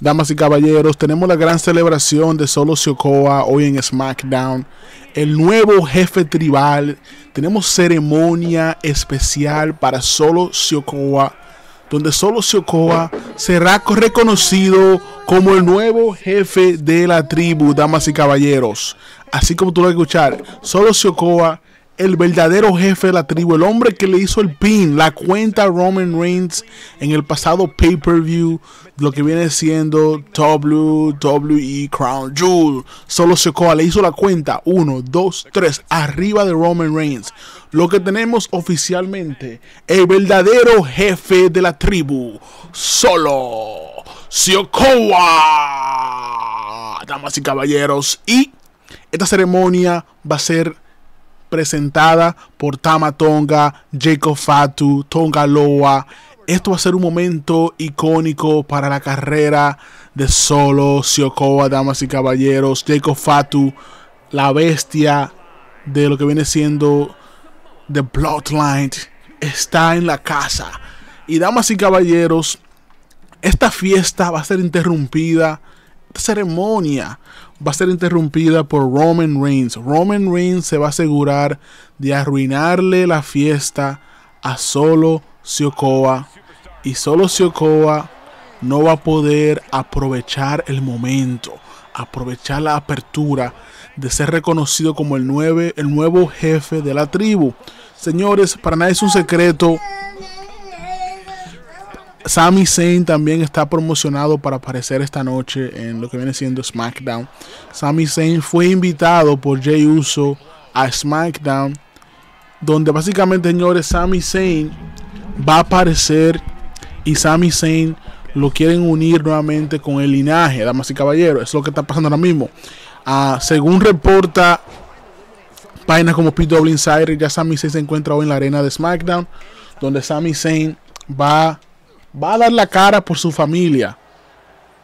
Damas y caballeros, tenemos la gran celebración de Solo Siocoa hoy en SmackDown. El nuevo jefe tribal. Tenemos ceremonia especial para Solo Siocoa. donde Solo Siokoa será reconocido como el nuevo jefe de la tribu, damas y caballeros. Así como tú lo vas a escuchar, Solo Siocoa el verdadero jefe de la tribu, el hombre que le hizo el pin, la cuenta Roman Reigns en el pasado pay-per-view, lo que viene siendo WWE Crown Jewel. Solo Secoa le hizo la cuenta 1, 2, 3, arriba de Roman Reigns. Lo que tenemos oficialmente, el verdadero jefe de la tribu, solo Sokoa, Damas y caballeros, y esta ceremonia va a ser presentada por Tama Tonga, Jacob Fatu, Tonga Loa. Esto va a ser un momento icónico para la carrera de Solo Siokoa, damas y caballeros. Jacob Fatu, la bestia de lo que viene siendo The Bloodline, está en la casa. Y damas y caballeros, esta fiesta va a ser interrumpida, esta ceremonia va a ser interrumpida por Roman Reigns. Roman Reigns se va a asegurar de arruinarle la fiesta a solo Siokoa. Y solo Siokoa no va a poder aprovechar el momento, aprovechar la apertura de ser reconocido como el, el nuevo jefe de la tribu. Señores, para nadie es un secreto Sami Zayn también está promocionado para aparecer esta noche en lo que viene siendo SmackDown. Sami Zayn fue invitado por Jay Uso a SmackDown, donde básicamente, señores, Sami Zayn va a aparecer y Sami Zayn lo quieren unir nuevamente con el linaje, damas y caballeros. Es lo que está pasando ahora mismo. Ah, según reporta páginas como PW Insider, ya Sami Zayn se encuentra hoy en la arena de SmackDown, donde Sami Zayn va va a dar la cara por su familia.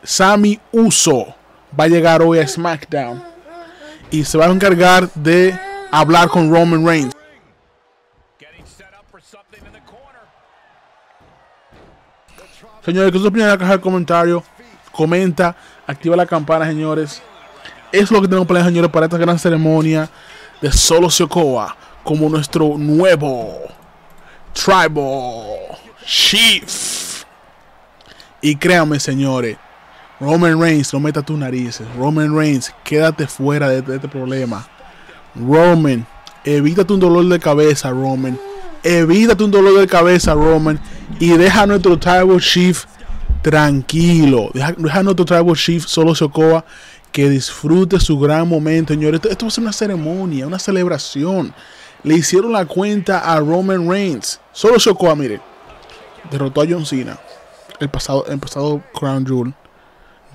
Sami Uso va a llegar hoy a SmackDown y se va a encargar de hablar con Roman Reigns. Señores, ¿qué opinan tu en la caja Comenta, activa la campana, señores. Es lo que tenemos planeado, señores, para esta gran ceremonia de Solo Sokoa. como nuestro nuevo Tribal Chief. Y créanme, señores, Roman Reigns, no meta tus narices. Roman Reigns, quédate fuera de, este problema. Roman, evítate un dolor de cabeza, Roman. Evítate un dolor de cabeza, Roman. Y deja a nuestro Tribal Chief tranquilo. Deja, a nuestro Tribal Chief solo Sokoa que disfrute su gran momento, señores. Esto, va a ser una ceremonia, una celebración. Le hicieron la cuenta a Roman Reigns. Solo Sokoa, miren. Derrotó a John Cena el pasado, pasado Crown Jewel,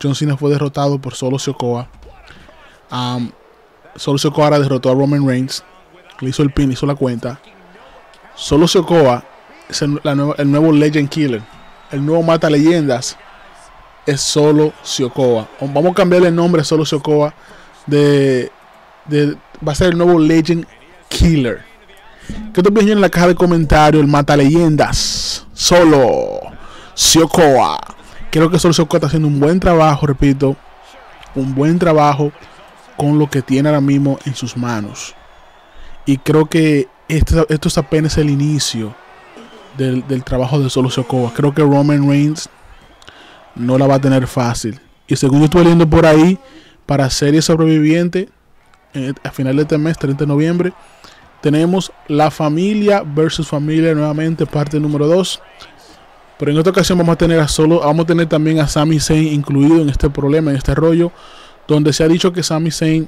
John Cena fue derrotado por Solo Siokoa um, Solo Siokoa derrotó a Roman Reigns. Le hizo el pin, hizo la cuenta. Solo Siokoa es el, nuevo Legend Killer. El nuevo Mata Leyendas es Solo Siokoa Vamos a cambiarle el nombre a Solo Siokoa De, va a ser el nuevo Legend Killer. ¿Qué te opinión en la caja de comentarios? El Mata Leyendas. Solo. Siocoa. Creo que Solo está haciendo un buen trabajo, repito, un buen trabajo con lo que tiene ahora mismo en sus manos. Y creo que este, esto, es apenas el inicio del, trabajo de Solo Siokoa. Creo que Roman Reigns no la va a tener fácil. Y según yo estoy leyendo por ahí, para serie sobreviviente, eh, a final de este mes, 30 de noviembre, tenemos La Familia versus Familia nuevamente, parte número 2. Pero en esta ocasión vamos a tener a solo, vamos a tener también a Sami Zayn incluido en este problema, en este rollo, donde se ha dicho que Sami Zayn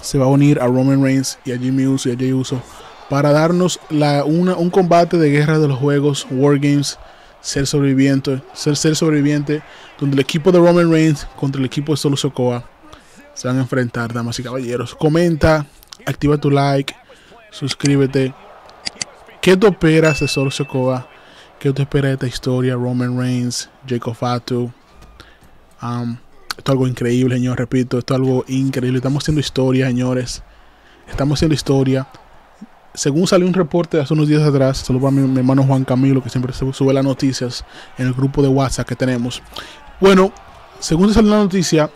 se va a unir a Roman Reigns y a Jimmy Uso y a Jay Uso para darnos la, un combate de guerra de los juegos, wargames, ser sobreviviente, ser ser sobreviviente, donde el equipo de Roman Reigns contra el equipo de Solo Sokoa se van a enfrentar, damas y caballeros. Comenta, activa tu like, suscríbete. ¿Qué te operas de Solo Sokoa? ¿Qué usted espera de esta historia? Roman Reigns, Jacob Fatu. Um, esto es algo increíble, señor. Repito, esto es algo increíble. Estamos haciendo historia, señores. Estamos haciendo historia. Según salió un reporte hace unos días atrás, solo para mi, hermano Juan Camilo, que siempre sube las noticias en el grupo de WhatsApp que tenemos. Bueno, según salió la noticia,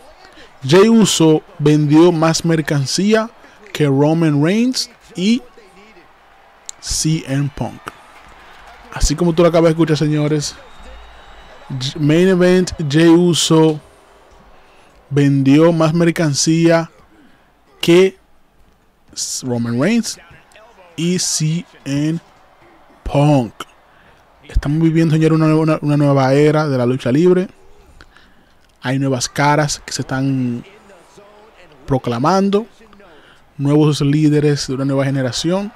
Jay Uso vendió más mercancía que Roman Reigns y CM Punk. Así como tú lo acabas de escuchar, señores. Main Event Jay Uso vendió más mercancía que Roman Reigns y CN Punk. Estamos viviendo, señores, una nueva era de la lucha libre. Hay nuevas caras que se están proclamando. Nuevos líderes de una nueva generación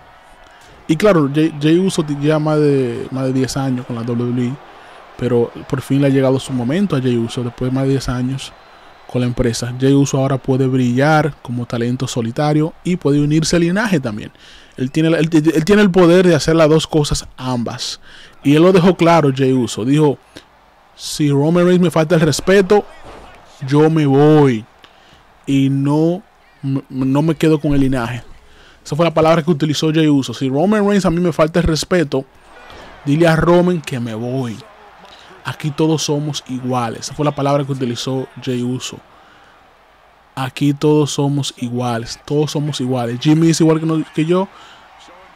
y claro, Jay, Uso lleva más de, más de 10 años con la WWE, pero por fin le ha llegado su momento a Jay Uso, después de más de 10 años con la empresa. Jay Uso ahora puede brillar como talento solitario y puede unirse al linaje también. Él tiene, tiene el poder de hacer las dos cosas ambas. Y él lo dejó claro, Jay Uso. Dijo, si Roman Reigns me falta el respeto, yo me voy. Y no, no me quedo con el linaje. Esa fue la palabra que utilizó Jay Uso. Si Roman Reigns a mí me falta el respeto, dile a Roman que me voy. Aquí todos somos iguales. Esa fue la palabra que utilizó Jay Uso. Aquí todos somos iguales. Todos somos iguales. Jimmy es igual que, yo.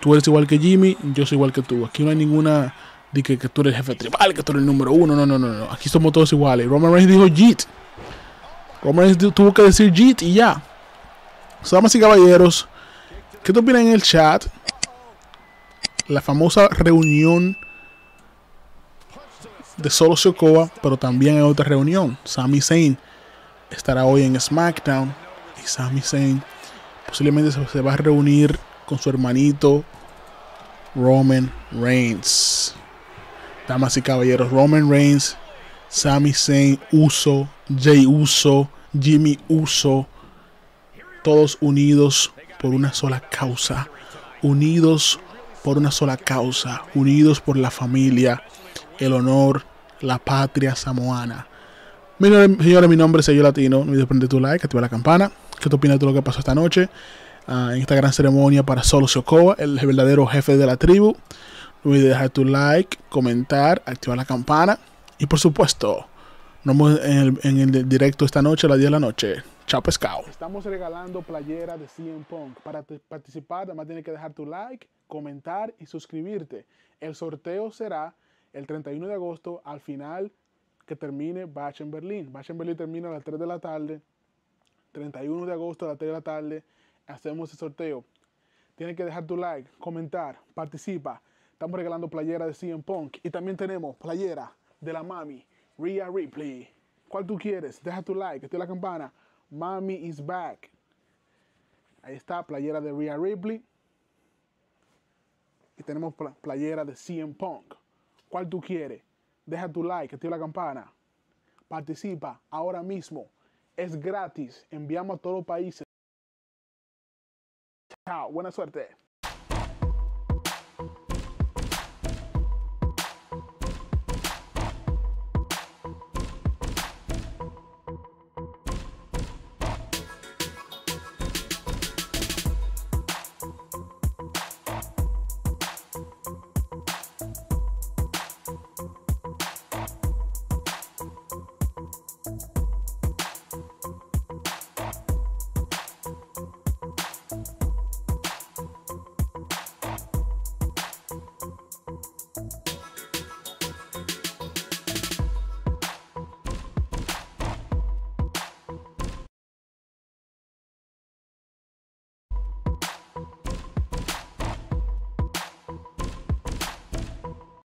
Tú eres igual que Jimmy. Yo soy igual que tú. Aquí no hay ninguna. De que, tú eres el jefe tribal, que tú eres el número uno. No, no, no, no. Aquí somos todos iguales. Roman Reigns dijo JIT. Roman Reigns tuvo que decir JIT y ya. Damas y caballeros. ¿Qué te opinan en el chat? La famosa reunión de Solo Sokoa, pero también hay otra reunión. Sami Zayn estará hoy en SmackDown y Sami Zayn posiblemente se va a reunir con su hermanito Roman Reigns. Damas y caballeros, Roman Reigns, Sami Zayn, Uso, Jay Uso, Jimmy Uso, todos unidos por una sola causa, unidos por una sola causa, unidos por la familia, el honor, la patria samoana. Señores, mi nombre es Eyo Latino. No olvides prender tu like, activar la campana. ¿Qué te opinas de lo que pasó esta noche? Ah, en esta gran ceremonia para Solo Sokoa, el verdadero jefe de la tribu. No olvides dejar tu like, comentar, activar la campana. Y por supuesto, nos vemos en el, en el directo esta noche a las 10 de la noche. Chau pescado. Estamos regalando playera de CM Punk. Para participar, además tienes que dejar tu like, comentar y suscribirte. El sorteo será el 31 de agosto al final que termine Bach en Berlín. Bach en Berlín termina a las 3 de la tarde. 31 de agosto a las 3 de la tarde hacemos el sorteo. Tienes que dejar tu like, comentar, participa. Estamos regalando playera de CM Punk y también tenemos playera de la mami Rhea Ripley. ¿Cuál tú quieres? Deja tu like, activa la campana. Mami is back. Ahí está, playera de Rhea Ripley. Y tenemos playera de CM Punk. ¿Cuál tú quieres? Deja tu like, activa la campana. Participa ahora mismo. Es gratis. Enviamos a todos los países. Chao, buena suerte.